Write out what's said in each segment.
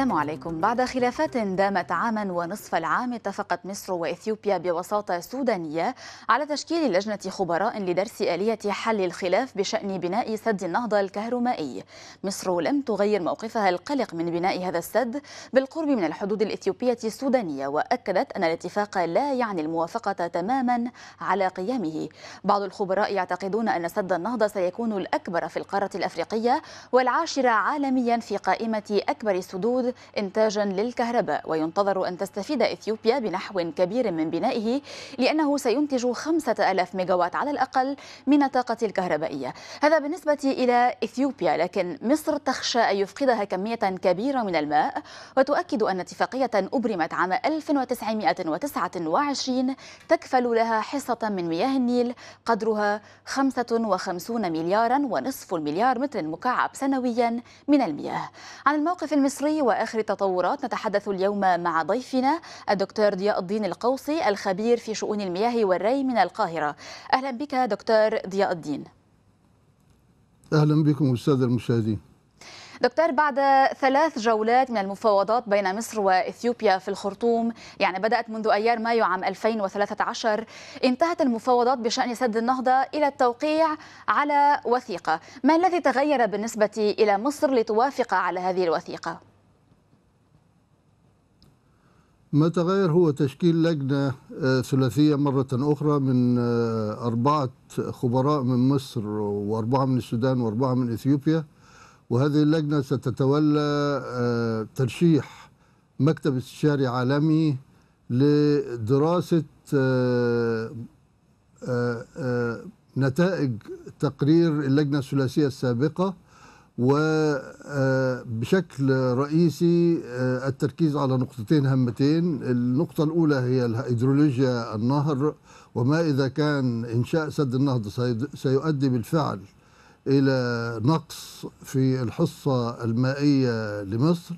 السلام عليكم بعد خلافات دامت عاما ونصف العام اتفقت مصر واثيوبيا بوساطه سودانيه على تشكيل لجنه خبراء لدرس اليه حل الخلاف بشان بناء سد النهضه الكهرومائي مصر لم تغير موقفها القلق من بناء هذا السد بالقرب من الحدود الاثيوبيه السودانيه واكدت ان الاتفاق لا يعني الموافقه تماما على قيامه بعض الخبراء يعتقدون ان سد النهضه سيكون الاكبر في القاره الافريقيه والعاشر عالميا في قائمه اكبر السدود إنتاجا للكهرباء وينتظر أن تستفيد إثيوبيا بنحو كبير من بنائه لأنه سينتج 5000 ميجاوات على الأقل من الطاقة الكهربائية هذا بالنسبة إلى إثيوبيا لكن مصر تخشى أن يفقدها كمية كبيرة من الماء وتؤكد أن اتفاقية أبرمت عام 1929 تكفل لها حصة من مياه النيل قدرها 55 مليارا ونصف المليار متر مكعب سنويا من المياه عن الموقف المصري و واخر التطورات نتحدث اليوم مع ضيفنا الدكتور ضياء الدين القوصي الخبير في شؤون المياه والري من القاهره. اهلا بك دكتور ضياء الدين. اهلا بكم استاذ المشاهدين. دكتور بعد ثلاث جولات من المفاوضات بين مصر واثيوبيا في الخرطوم يعني بدات منذ ايار مايو عام 2013 انتهت المفاوضات بشان سد النهضه الى التوقيع على وثيقه، ما الذي تغير بالنسبه الى مصر لتوافق على هذه الوثيقه؟ ما تغير هو تشكيل لجنة آه، ثلاثية مرة أخرى من آه، أربعة خبراء من مصر وأربعة من السودان وأربعة من إثيوبيا وهذه اللجنة ستتولى آه، ترشيح مكتب استشاري عالمي لدراسة نتائج تقرير اللجنة الثلاثية السابقة وبشكل آه، رئيسي آه، التركيز على نقطتين هامتين النقطة الأولى هي الهيدرولوجيا النهر وما إذا كان إنشاء سد النهض سيؤدي بالفعل إلى نقص في الحصة المائية لمصر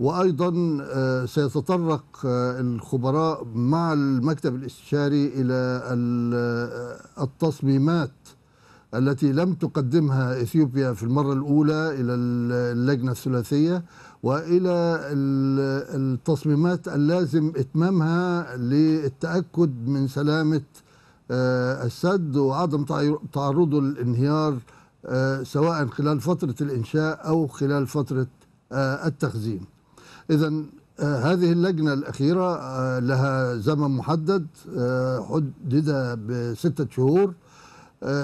وأيضا آه، سيتطرق الخبراء مع المكتب الاستشاري إلى التصميمات التي لم تقدمها اثيوبيا في المره الاولى الى اللجنه الثلاثيه والى التصميمات اللازم اتمامها للتاكد من سلامه آه، السد وعدم تعرضه للانهيار آه، سواء خلال فتره الانشاء او خلال فتره آه، التخزين. اذا هذه اللجنة الأخيرة لها زمن محدد حدد بستة شهور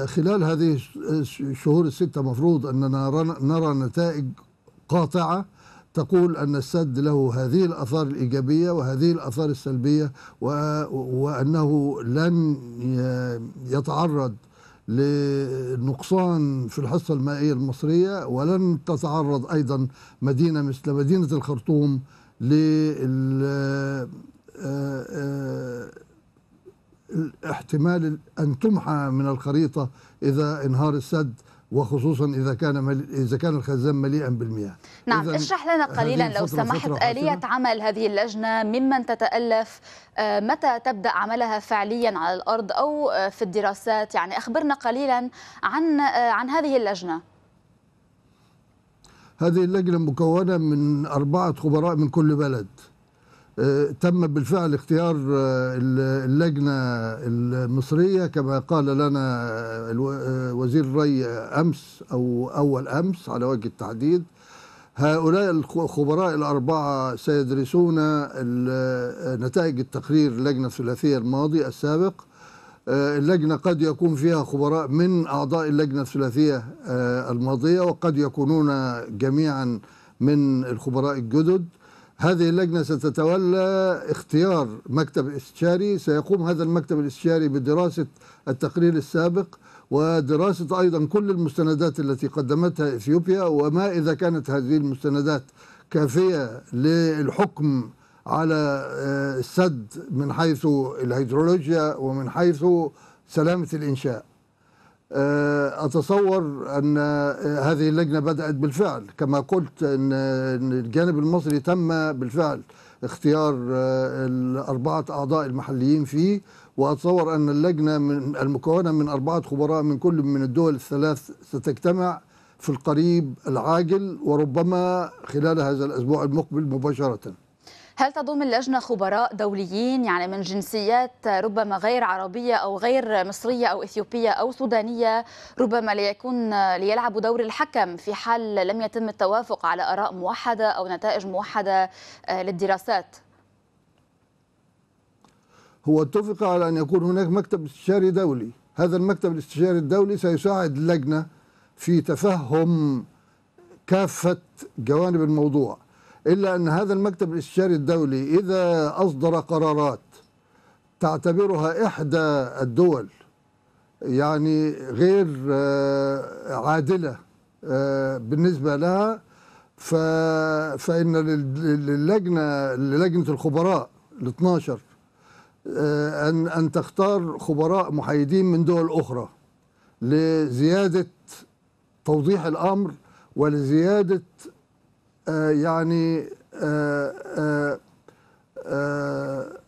خلال هذه الشهور الستة مفروض أننا نرى نتائج قاطعة تقول أن السد له هذه الأثار الإيجابية وهذه الأثار السلبية وأنه لن يتعرض لنقصان في الحصة المائية المصرية ولن تتعرض أيضا مدينة مثل مدينة الخرطوم لل آه، آه، احتمال أن تمحى من الخريطة إذا انهار السد وخصوصا اذا كان ملي... اذا كان الخزان مليئا بالمياه. نعم اشرح لنا قليلا لو سمحت اليه عمل هذه اللجنه ممن تتالف آه، متى تبدا عملها فعليا على الارض او آه، في الدراسات يعني اخبرنا قليلا عن آه، عن هذه اللجنه. هذه اللجنه مكونه من اربعه خبراء من كل بلد. آه، تم بالفعل اختيار آه، اللجنة المصرية كما قال لنا آه، وزير الري أمس أو أول أمس على وجه التحديد هؤلاء الخبراء الأربعة سيدرسون نتائج التقرير اللجنة الثلاثية الماضي السابق اللجنة قد يكون فيها خبراء من أعضاء اللجنة الثلاثية الماضية وقد يكونون جميعا من الخبراء الجدد هذه اللجنة ستتولى اختيار مكتب استشاري سيقوم هذا المكتب الاستشاري بدراسة التقرير السابق ودراسة أيضا كل المستندات التي قدمتها إثيوبيا وما إذا كانت هذه المستندات كافية للحكم على آه، السد من حيث الهيدرولوجيا ومن حيث سلامة الإنشاء آه، أتصور أن آه، هذه اللجنة بدأت بالفعل كما قلت أن الجانب المصري تم بالفعل اختيار آه، الأربعة أعضاء المحليين فيه وأتصور أن اللجنة من المكونة من أربعة خبراء من كل من الدول الثلاث ستجتمع في القريب العاجل وربما خلال هذا الأسبوع المقبل مباشرةً هل تضم اللجنة خبراء دوليين يعني من جنسيات ربما غير عربية أو غير مصرية أو إثيوبية أو سودانية ربما ليكون ليلعبوا دور الحكم في حال لم يتم التوافق على آراء موحدة أو نتائج موحدة آه، للدراسات؟ هو اتفق على أن يكون هناك مكتب استشاري دولي هذا المكتب الاستشاري الدولي سيساعد اللجنة في تفهم كافة جوانب الموضوع إلا أن هذا المكتب الاستشاري الدولي إذا أصدر قرارات تعتبرها إحدى الدول يعني غير آه، عادلة آه، بالنسبة لها فإن للجنة للجنة الخبراء ال 12 آه، أن أن تختار خبراء محايدين من دول أخرى لزيادة توضيح الأمر ولزيادة آه، يعني آه، آه،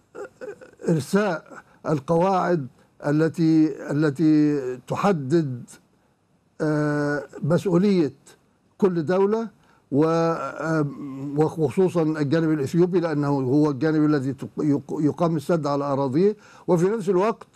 إرساء القواعد التي التي تحدد مسؤولية كل دولة وخصوصا الجانب الإثيوبي لأنه هو الجانب الذي يقام السد على أراضيه وفي نفس الوقت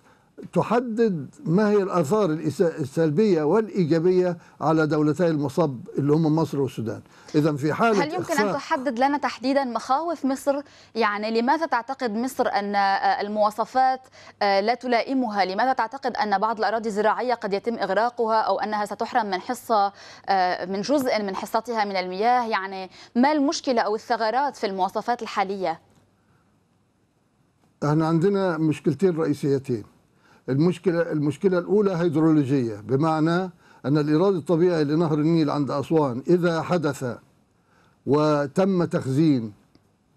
تحدد ما هي الآثار السلبية والإيجابية على دولتي المصب اللي هم مصر والسودان إذا في حالة هل يمكن أن تحدد لنا تحديدا مخاوف مصر يعني لماذا تعتقد مصر أن آه، المواصفات آه، لا تلائمها لماذا تعتقد أن بعض الأراضي الزراعية قد يتم إغراقها أو أنها ستحرم من حصة آه، من جزء من حصتها من المياه يعني ما المشكلة أو الثغرات في المواصفات الحالية احنا عندنا مشكلتين رئيسيتين المشكلة المشكلة الأولى هيدرولوجية بمعنى أن الإيراد الطبيعي لنهر النيل عند أسوان إذا حدث وتم تخزين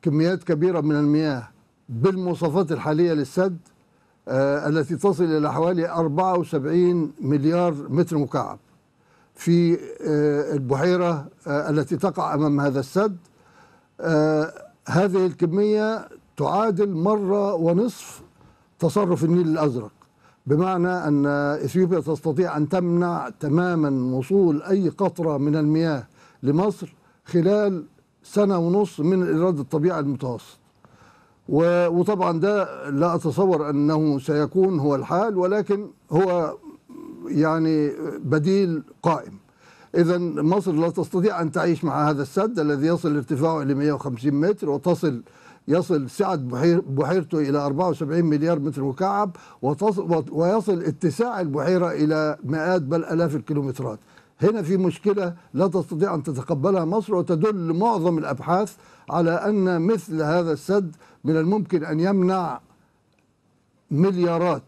كميات كبيرة من المياه بالمواصفات الحالية للسد آه التي تصل إلى حوالي 74 مليار متر مكعب في آه البحيرة آه التي تقع أمام هذا السد آه، هذه الكمية تعادل مرة ونصف تصرف النيل الأزرق بمعنى أن إثيوبيا تستطيع أن تمنع تماما وصول أي قطرة من المياه لمصر خلال سنة ونص من الإرادة الطبيعي المتوسط وطبعا ده لا أتصور أنه سيكون هو الحال ولكن هو يعني بديل قائم إذا مصر لا تستطيع أن تعيش مع هذا السد الذي يصل ارتفاعه إلى 150 متر وتصل يصل سعة بحير بحيرته إلى 74 مليار متر مكعب ويصل اتساع البحيرة إلى مئات بل آلاف الكيلومترات هنا في مشكلة لا تستطيع أن تتقبلها مصر وتدل معظم الأبحاث على أن مثل هذا السد من الممكن أن يمنع مليارات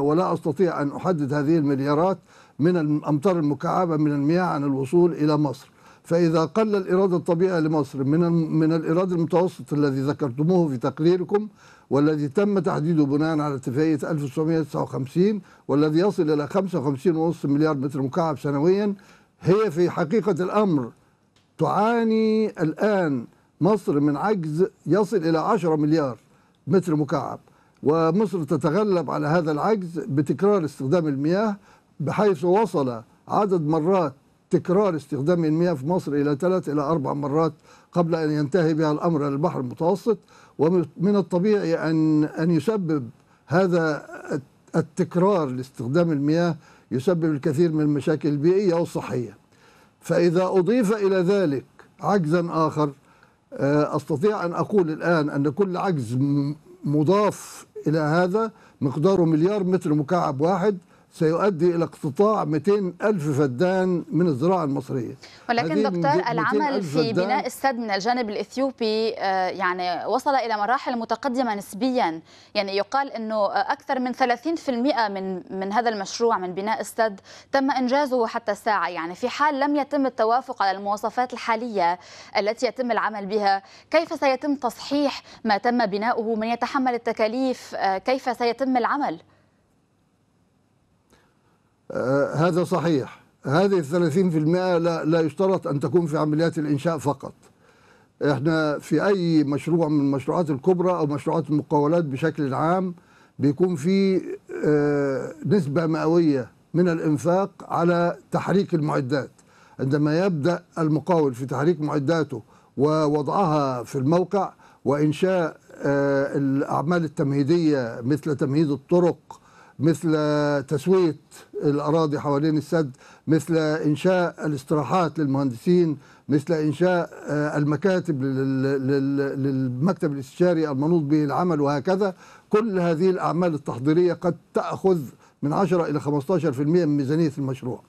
ولا أستطيع أن أحدد هذه المليارات من الأمطار المكعبة من المياه عن الوصول إلى مصر فإذا قل الإرادة الطبيعية لمصر من من الإرادة المتوسط الذي ذكرتموه في تقريركم والذي تم تحديده بناء على اتفاقية 1959 والذي يصل إلى 55.5 مليار متر مكعب سنويا هي في حقيقة الأمر تعاني الآن مصر من عجز يصل إلى 10 مليار متر مكعب ومصر تتغلب على هذا العجز بتكرار استخدام المياه بحيث وصل عدد مرات تكرار استخدام المياه في مصر إلى ثلاث إلى أربع مرات قبل أن ينتهي بها الأمر للبحر المتوسط ومن الطبيعي أن أن يسبب هذا التكرار لاستخدام المياه يسبب الكثير من المشاكل البيئية والصحية فإذا أضيف إلى ذلك عجزا آخر آه، أستطيع أن أقول الآن أن كل عجز مضاف إلى هذا مقداره مليار متر مكعب واحد سيؤدي إلى اقتطاع 200 ألف فدان من الزراعة المصرية ولكن دكتور العمل في بناء السد من الجانب الإثيوبي آه، يعني وصل إلى مراحل متقدمة نسبيا يعني يقال أنه أكثر من 30% من, من هذا المشروع من بناء السد تم إنجازه حتى الساعة يعني في حال لم يتم التوافق على المواصفات الحالية التي يتم العمل بها كيف سيتم تصحيح ما تم بناؤه من يتحمل التكاليف آه، كيف سيتم العمل؟ آه، هذا صحيح هذه الثلاثين في المئة لا, لا يشترط أن تكون في عمليات الإنشاء فقط احنا في أي مشروع من المشروعات الكبرى أو مشروعات المقاولات بشكل عام بيكون في آه، نسبة مئوية من الإنفاق على تحريك المعدات عندما يبدأ المقاول في تحريك معداته ووضعها في الموقع وإنشاء آه، الأعمال التمهيدية مثل تمهيد الطرق مثل تسويه الاراضي حوالين السد مثل انشاء الاستراحات للمهندسين مثل انشاء آه، المكاتب للمكتب الاستشاري المنوط به العمل وهكذا كل هذه الاعمال التحضيريه قد تاخذ من 10 الى 15% من ميزانيه المشروع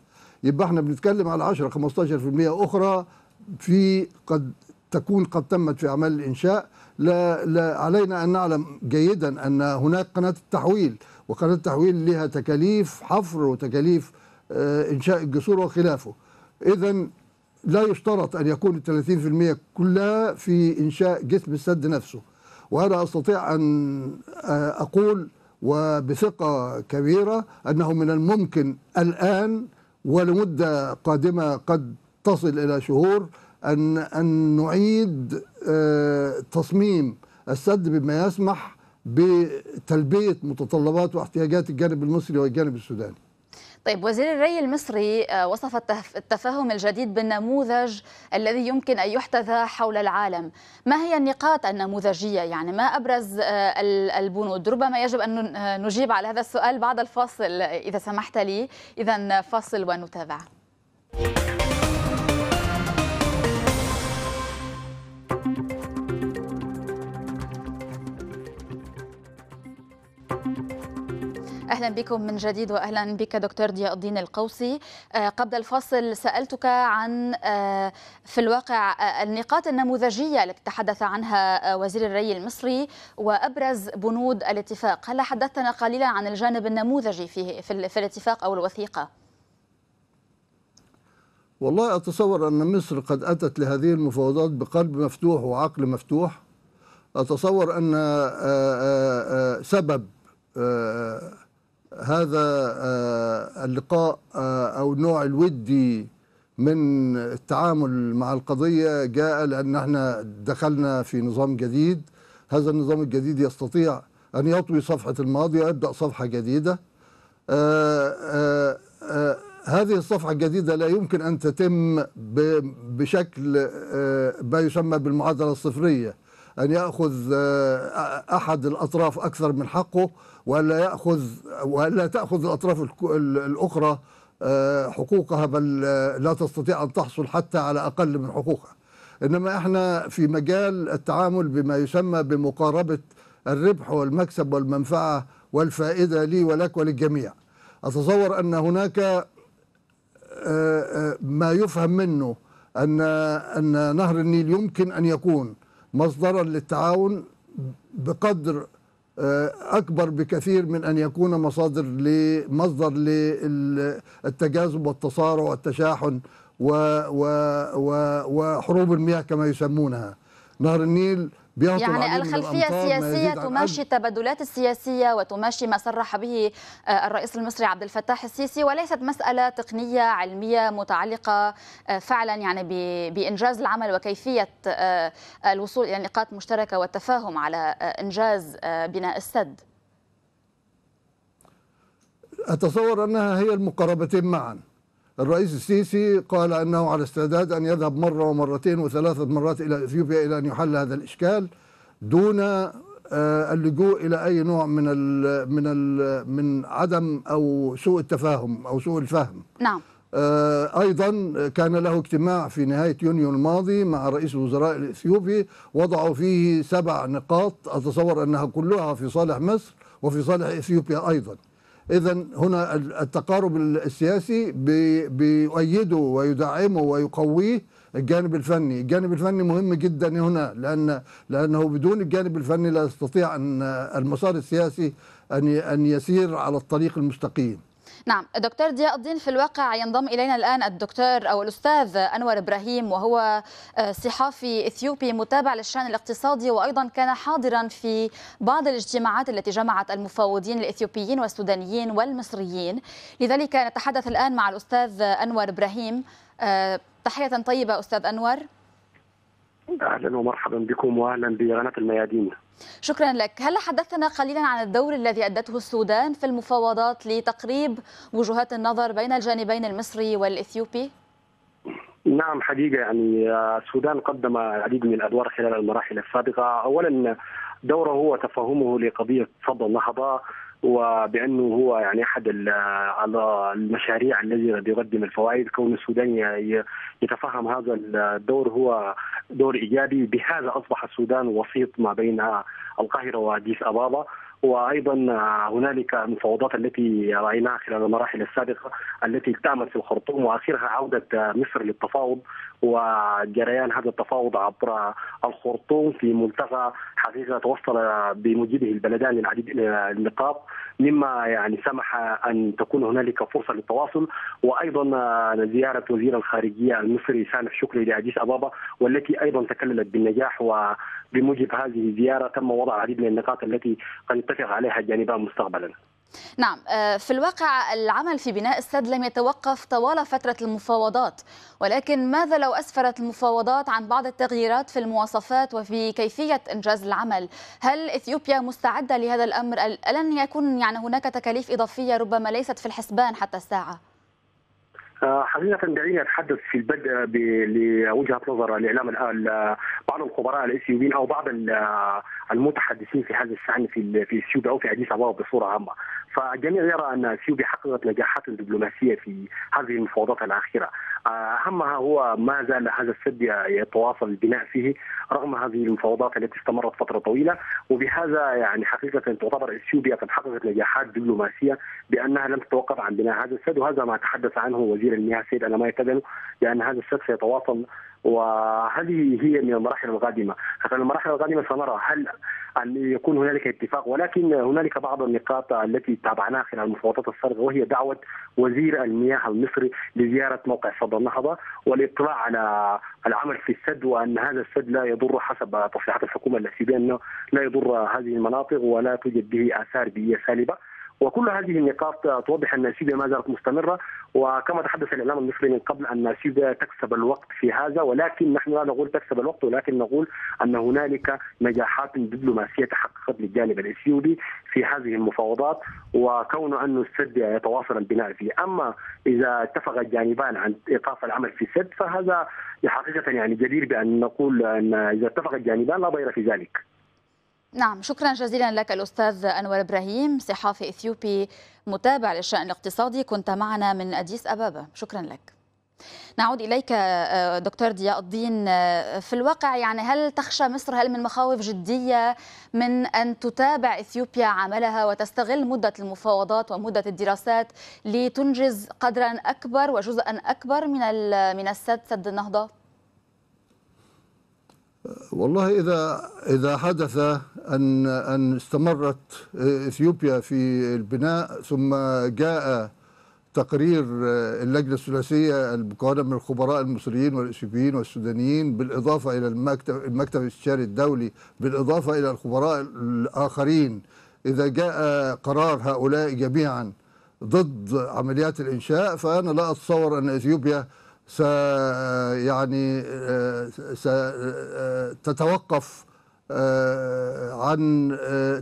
يبقى احنا بنتكلم على 10 15% اخرى في قد تكون قد تمت في أعمال الإنشاء لا, لا علينا أن نعلم جيدا أن هناك قناة التحويل وقناة التحويل لها تكاليف حفر وتكاليف آه، إنشاء الجسور وخلافه إذا لا يشترط أن يكون ال 30% كلها في إنشاء جسم السد نفسه وأنا أستطيع أن آه، أقول وبثقة كبيرة أنه من الممكن الآن ولمدة قادمة قد تصل إلى شهور أن أن نعيد آه، تصميم السد بما يسمح بتلبية متطلبات واحتياجات الجانب المصري والجانب السوداني طيب وزير الري المصري آه، وصف التفاهم الجديد بالنموذج الذي يمكن أن يحتذى حول العالم ما هي النقاط النموذجية يعني ما أبرز آه، البنود ربما يجب أن نجيب على هذا السؤال بعد الفاصل إذا سمحت لي إذا فاصل ونتابع أهلا بكم من جديد وأهلا بك دكتور ضياء الدين القوسي آه، قبل الفاصل سألتك عن آه، في الواقع آه، النقاط النموذجية التي تحدث عنها وزير الري المصري وأبرز بنود الاتفاق هل حدثتنا قليلا عن الجانب النموذجي فيه في الاتفاق أو الوثيقة؟ والله أتصور أن مصر قد أتت لهذه المفاوضات بقلب مفتوح وعقل مفتوح أتصور أن سبب هذا آه، اللقاء آه، أو النوع الودي من التعامل مع القضية جاء لأن احنا دخلنا في نظام جديد هذا النظام الجديد يستطيع أن يطوي صفحة الماضي ويبدأ صفحة جديدة آآ آه، آآ هذه الصفحة الجديدة لا يمكن أن تتم بشكل ما يسمى بالمعادلة الصفرية أن يأخذ أحد الأطراف أكثر من حقه والا ياخذ والا تاخذ الاطراف الاخرى آه، حقوقها بل آه، لا تستطيع ان تحصل حتى على اقل من حقوقها انما احنا في مجال التعامل بما يسمى بمقاربه الربح والمكسب والمنفعه والفائده لي ولك وللجميع اتصور ان هناك آه، ما يفهم منه ان ان نهر النيل يمكن ان يكون مصدرا للتعاون بقدر آه، أكبر بكثير من أن يكون مصادر لمصدر للتجاذب والتصارع والتشاحن وحروب المياه كما يسمونها نهر النيل يعني الخلفية السياسية تماشي التبادلات السياسية وتماشي ما صرح به آه، الرئيس المصري عبد الفتاح السيسي وليست مسألة تقنية علمية متعلقة آه، فعلا يعني بإنجاز العمل وكيفية آه، الوصول إلى نقاط مشتركة والتفاهم على إنجاز بناء السد أتصور أنها هي المقاربتين معاً الرئيس السيسي قال أنه على استعداد أن يذهب مرة ومرتين وثلاثة مرات إلى إثيوبيا إلى أن يحل هذا الإشكال دون آه، اللجوء إلى أي نوع من الـ من الـ من عدم أو سوء التفاهم أو سوء الفهم نعم آه، ايضا كان له اجتماع في نهايه يونيو الماضي مع رئيس الوزراء الاثيوبي وضعوا فيه سبع نقاط اتصور انها كلها في صالح مصر وفي صالح اثيوبيا ايضا إذا هنا التقارب السياسي بيؤيده ويدعمه ويقويه الجانب الفني، الجانب الفني مهم جدا هنا لأن لأنه بدون الجانب الفني لا يستطيع أن المسار السياسي أن أن يسير على الطريق المستقيم. نعم دكتور ضياء الدين في الواقع ينضم إلينا الآن الدكتور أو الأستاذ أنور إبراهيم وهو آه، صحافي إثيوبي متابع للشأن الاقتصادي وأيضا كان حاضرا في بعض الاجتماعات التي جمعت المفاوضين الإثيوبيين والسودانيين والمصريين لذلك نتحدث الآن مع الأستاذ أنور إبراهيم آه، تحية طيبة أستاذ أنور اهلا ومرحبا بكم واهلا بقناه الميادين. شكرا لك، هل حدثنا قليلا عن الدور الذي ادته السودان في المفاوضات لتقريب وجهات النظر بين الجانبين المصري والاثيوبي؟ نعم حقيقه يعني آه، السودان قدم العديد من الادوار خلال المراحل السابقه، اولا دوره وتفهمه لقضيه صد النهضه وبانه هو يعني احد المشاريع الذي يقدم الفوائد كون السودان يتفهم هذا الدور هو دور ايجابي بهذا اصبح السودان وسيط ما بين القاهره واديس ابابا وايضا هنالك المفاوضات التي رايناها خلال المراحل السابقه التي تعمل في الخرطوم واخرها عوده مصر للتفاوض وجريان هذا التفاوض عبر الخرطوم في ملتقى حقيقه توصل بموجبه البلدان للعديد من النقاط مما يعني سمح ان تكون هنالك فرصه للتواصل وايضا زياره وزير الخارجيه المصري سامح شكري لاديس ابابا والتي ايضا تكللت بالنجاح و بموجب هذه الزياره تم وضع العديد من النقاط التي قد يتفق عليها الجانبان مستقبلا. نعم آه، في الواقع العمل في بناء السد لم يتوقف طوال فترة المفاوضات ولكن ماذا لو أسفرت المفاوضات عن بعض التغييرات في المواصفات وفي كيفية إنجاز العمل هل إثيوبيا مستعدة لهذا الأمر ألن يكون يعني هناك تكاليف إضافية ربما ليست في الحسبان حتى الساعة؟ آه، حقيقة دعيني أتحدث في البدء لوجهة نظر الإعلام الآن آه، بعض الخبراء الإثيوبيين أو بعض آه، المتحدثين في هذا الشأن في في إثيوبيا أو في أديس أبابا بصورة عامة فالجميع يرى أن إثيوبيا حققت نجاحات دبلوماسية في هذه المفاوضات الأخيرة اهمها هو ما زال هذا السد يتواصل البناء فيه رغم هذه المفاوضات التي استمرت فتره طويله وبهذا يعني حقيقه تعتبر اثيوبيا قد حققت نجاحات دبلوماسيه بانها لم تتوقف عن بناء هذا السد وهذا ما تحدث عنه وزير المياه السيد ما يتدل لان هذا السد سيتواصل وهذه هي من المراحل القادمه ففي المراحل القادمه سنرى هل أن يكون هنالك اتفاق ولكن هنالك بعض النقاط التي تابعناها خلال المفاوضات الصرغ وهي دعوة وزير المياه المصري لزيارة موقع صدى النهضة والاطلاع على العمل في السد وأن هذا السد لا يضر حسب تصريحات الحكومة التي بانه لا يضر هذه المناطق ولا توجد به آثار بيئية سالبة وكل هذه النقاط توضح أن سيبيا ما زالت مستمرة وكما تحدث الإعلام المصري من قبل أن سيبيا تكسب الوقت في هذا ولكن نحن لا نقول تكسب الوقت ولكن نقول أن هنالك نجاحات دبلوماسية تحققت للجانب الإثيوبي في هذه المفاوضات وكون أن السد يتواصل البناء فيه أما إذا اتفق الجانبان عن إيقاف العمل في السد فهذا حقيقة يعني جدير بأن نقول أن إذا اتفق الجانبان لا ضير في ذلك نعم شكرا جزيلا لك الأستاذ أنور إبراهيم صحافي إثيوبي متابع للشأن الاقتصادي كنت معنا من أديس أبابا شكرا لك نعود إليك آه، دكتور ضياء الدين آه، في الواقع يعني هل تخشى مصر هل من مخاوف جدية من أن تتابع إثيوبيا عملها وتستغل مدة المفاوضات ومدة الدراسات لتنجز قدرا أكبر وجزءا أكبر من من السد سد النهضة؟ والله إذا إذا حدث أن أن استمرت إثيوبيا في البناء ثم جاء تقرير اللجنة الثلاثية المكونة من الخبراء المصريين والإثيوبيين والسودانيين بالإضافة إلى المكتب, المكتب الاستشاري الدولي بالإضافة إلى الخبراء الآخرين إذا جاء قرار هؤلاء جميعا ضد عمليات الإنشاء فأنا لا أتصور أن إثيوبيا سيعني آه، ستتوقف آه، آه، عن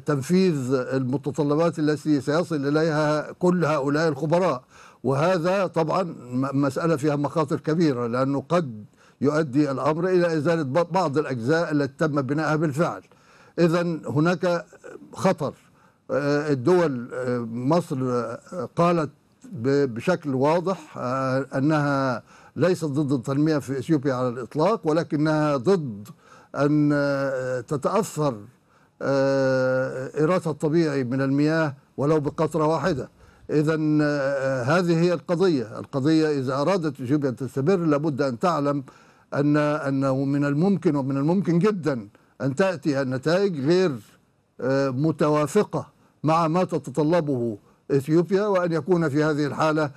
تنفيذ المتطلبات التي سيصل اليها كل هؤلاء الخبراء وهذا طبعا مساله فيها مخاطر كبيره لانه قد يؤدي الامر الى ازاله بعض الاجزاء التي تم بنائها بالفعل اذا هناك خطر الدول مصر قالت بشكل واضح انها ليست ضد التنمية في إثيوبيا على الإطلاق ولكنها ضد أن آه، تتأثر آه، إيرادها الطبيعي من المياه ولو بقطرة واحدة إذا آه، هذه هي القضية القضية إذا أرادت إثيوبيا أن تستمر لابد أن تعلم أن أنه من الممكن ومن الممكن جدا أن تأتي النتائج غير متوافقة مع ما تتطلبه إثيوبيا وأن يكون في هذه الحالة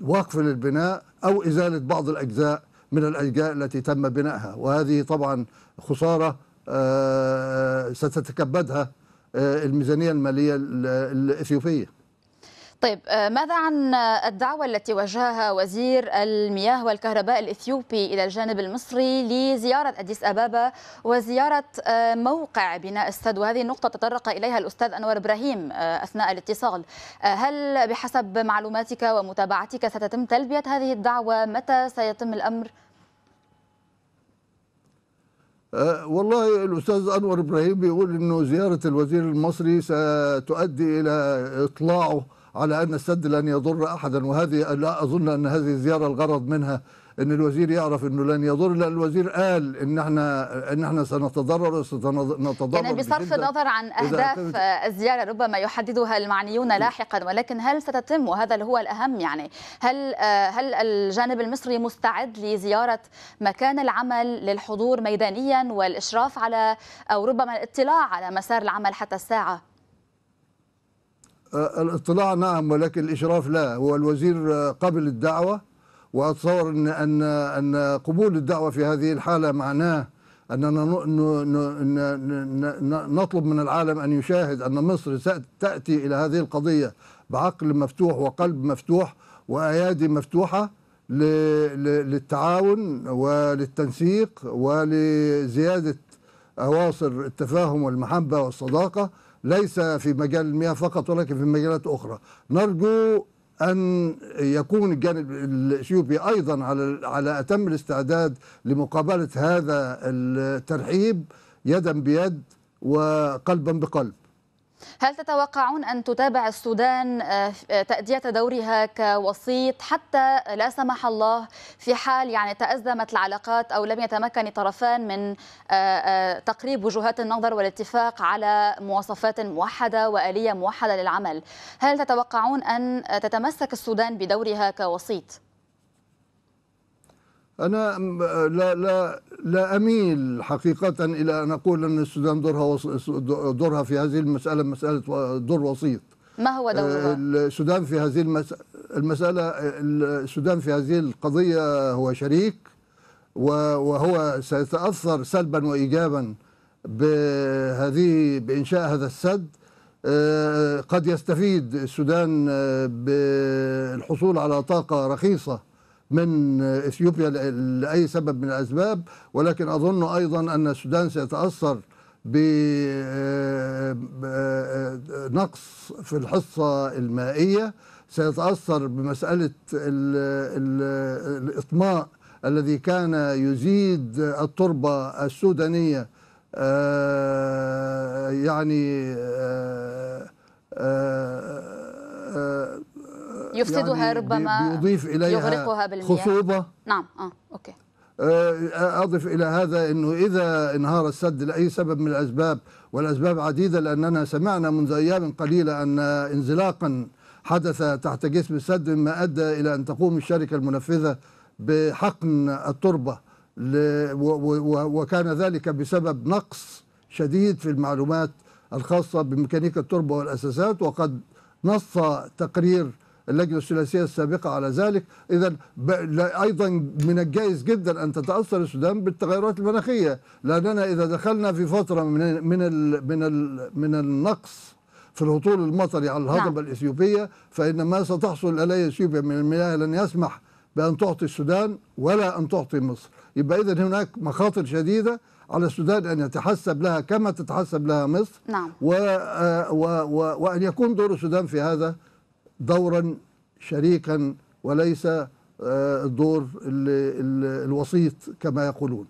وقف للبناء أو إزالة بعض الأجزاء من الأجزاء التي تم بنائها وهذه طبعا خسارة آه، ستتكبدها آه، الميزانية المالية الإثيوبية طيب آه، ماذا عن آه، الدعوة التي وجهها وزير المياه والكهرباء الإثيوبي إلى الجانب المصري لزيارة أديس أبابا وزيارة آه، موقع بناء السد وهذه النقطة تطرق إليها الأستاذ أنور إبراهيم أثناء الاتصال هل بحسب معلوماتك ومتابعتك ستتم تلبية هذه الدعوة متى سيتم الأمر والله الأستاذ أنور إبراهيم بيقول أنه زيارة الوزير المصري ستؤدي إلى إطلاعه على أن السد لن يضر أحدا وهذه لا أظن أن هذه الزيارة الغرض منها ان الوزير يعرف انه لن يضر لا الوزير قال ان احنا ان احنا سنتضرر سنتضرر يعني بصرف النظر عن اهداف الزياره ربما يحددها المعنيون لاحقا ولكن هل ستتم وهذا اللي هو الاهم يعني هل هل الجانب المصري مستعد لزياره مكان العمل للحضور ميدانيا والاشراف على او ربما الاطلاع على مسار العمل حتى الساعه آه، الاطلاع نعم ولكن الإشراف لا هو الوزير آه، قبل الدعوة وأتصور أن, أن, أن قبول الدعوة في هذه الحالة معناه أننا نطلب من العالم أن يشاهد أن مصر تأتي إلى هذه القضية بعقل مفتوح وقلب مفتوح وأيادي مفتوحة للتعاون وللتنسيق ولزيادة أواصر التفاهم والمحبة والصداقة ليس في مجال المياه فقط ولكن في مجالات أخرى نرجو أن يكون الجانب الإثيوبي أيضا على على أتم الاستعداد لمقابلة هذا الترحيب يدا بيد وقلبا بقلب هل تتوقعون أن تتابع السودان آه، آه، تأدية دورها كوسيط حتى لا سمح الله في حال يعني تأزمت العلاقات أو لم يتمكن الطرفان من آه، تقريب وجهات النظر والاتفاق على مواصفات موحدة وآلية موحدة للعمل هل تتوقعون أن تتمسك السودان بدورها كوسيط؟ أنا لا لا لا أميل حقيقة إلى أن أقول أن السودان دورها دورها في هذه المسألة مسألة دور وسيط ما هو دورها؟ آه، السودان في هذه المسألة السودان في هذه القضية هو شريك وهو سيتأثر سلبا وإيجابا بهذه بإنشاء هذا السد آه، قد يستفيد السودان آه، بالحصول على طاقة رخيصة من إثيوبيا لأي سبب من الأسباب ولكن أظن أيضا أن السودان سيتأثر بنقص آه، في الحصة المائية سيتأثر بمسألة الإطماء الذي كان يزيد التربة السودانية آه، يعني آه، يفسدها يعني ربما يضيف إليها يغرقها بالمياه خصوبة نعم آه أوكي آه، أضف إلى هذا أنه إذا انهار السد لأي سبب من الأسباب والأسباب عديدة لأننا سمعنا منذ أيام قليلة أن انزلاقا حدث تحت جسم السد مما أدى إلى أن تقوم الشركة المنفذة بحقن التربة وكان ذلك بسبب نقص شديد في المعلومات الخاصة بميكانيكا التربة والأساسات وقد نص تقرير اللجنة الثلاثية السابقة على ذلك إذا أيضا من الجائز جدا أن تتأثر السودان بالتغيرات المناخية لأننا إذا دخلنا في فترة من من من من النقص في الهطول المطري على الهضبة نعم. الإثيوبية فإن ما ستحصل عليه إثيوبيا من المياه لن يسمح بأن تعطي السودان ولا أن تعطي مصر يبقى إذا هناك مخاطر شديدة على السودان أن يتحسب لها كما تتحسب لها مصر نعم. و... آه، و... و... وأن يكون دور السودان في هذا دورا شريكا وليس آه، دور الوسيط كما يقولون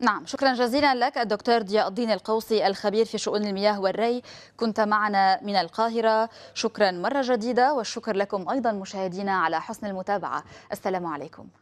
نعم شكرا جزيلا لك الدكتور ضياء الدين القوصي الخبير في شؤون المياه والري كنت معنا من القاهرة شكرا مرة جديدة والشكر لكم أيضا مشاهدينا على حسن المتابعة السلام عليكم